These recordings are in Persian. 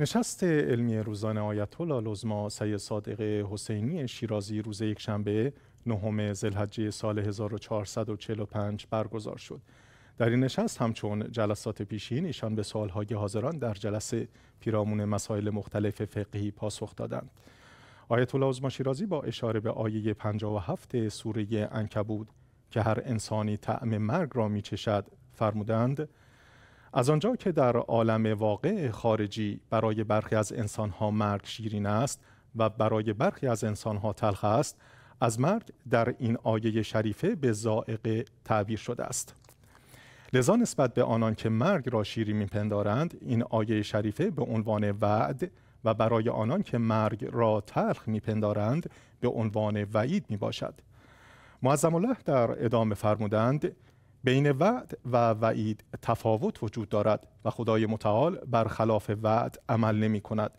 نشست علمی روزانه آیت الله لزما سید صادق حسینی شیرازی روز یکشنبه نهم زلحجه سال 1445 برگزار شد. در این نشست همچون جلسات پیشین ایشان به سوالهای حاضران در جلسه پیرامون مسائل مختلف فقهی پاسخ دادند. آیت الله عظما شیرازی با اشاره به آیه 57 سوره انکبود که هر انسانی طعم مرگ را چشد فرمودند از آنجا که در عالم واقع خارجی برای برخی از انسانها مرگ شیرین است و برای برخی از انسانها تلخ است از مرگ در این آیه شریفه به زائقه تعبیر شده است لذا نسبت به آنان که مرگ را شیری میپندارند این آیه شریفه به عنوان وعد و برای آنان که مرگ را تلخ میپندارند به عنوان وعید میباشد معظم الله در ادامه فرمودند بین وعد و وعید تفاوت وجود دارد و خدای متعال بر خلاف وعد عمل نمی کند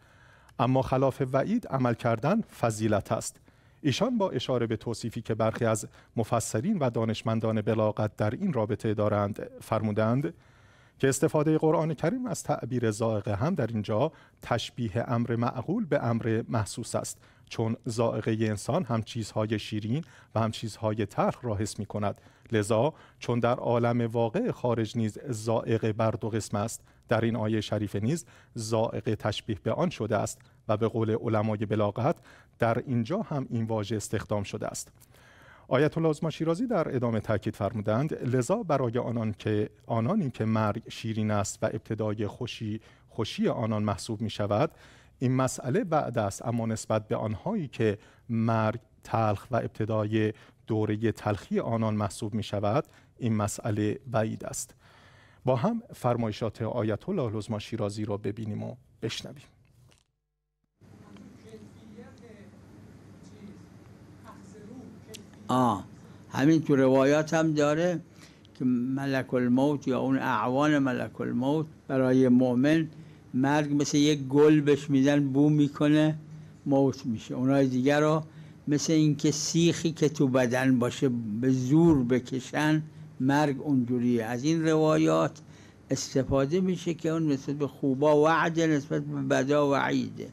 اما خلاف وعید عمل کردن فضیلت است ایشان با اشاره به توصیفی که برخی از مفسرین و دانشمندان بلاغت در این رابطه دارند فرمودند که استفاده قرآن کریم از تعبیر زائقه هم در اینجا تشبیه امر معقول به امر محسوس است چون زائقه انسان هم چیزهای شیرین و هم چیزهای تلخ را حس می کند لذا چون در عالم واقع خارج نیز زائقه بر دو قسم است در این آیه شریف نیز زائقه تشبیه به آن شده است و به قول علمای بلاغت در اینجا هم این واژه استخدام شده است آیت الله عظما شیرازی در ادامه تاکید فرمودند لذا برای آنان که آنانی که مرگ شیرین است و ابتدای خوشی خوشی آنان محسوب می شود این مسئله بعد است اما نسبت به آنهایی که مرگ تلخ و ابتدای دوره تلخی آنان محسوب می شود این مسئله بعید است با هم فرمایشات آیت الله لزما شیرازی را ببینیم و بشنویم آه همین تو روایات هم داره که ملک الموت یا اون اعوان ملک الموت برای مؤمن مرگ مثل یک گل بهش میزن بو میکنه موت میشه اونای دیگر رو مثل اینکه سیخی که تو بدن باشه به زور بکشن مرگ اونجوریه از این روایات استفاده میشه که اون مثل به خوبا وعده نسبت به بدا وعیده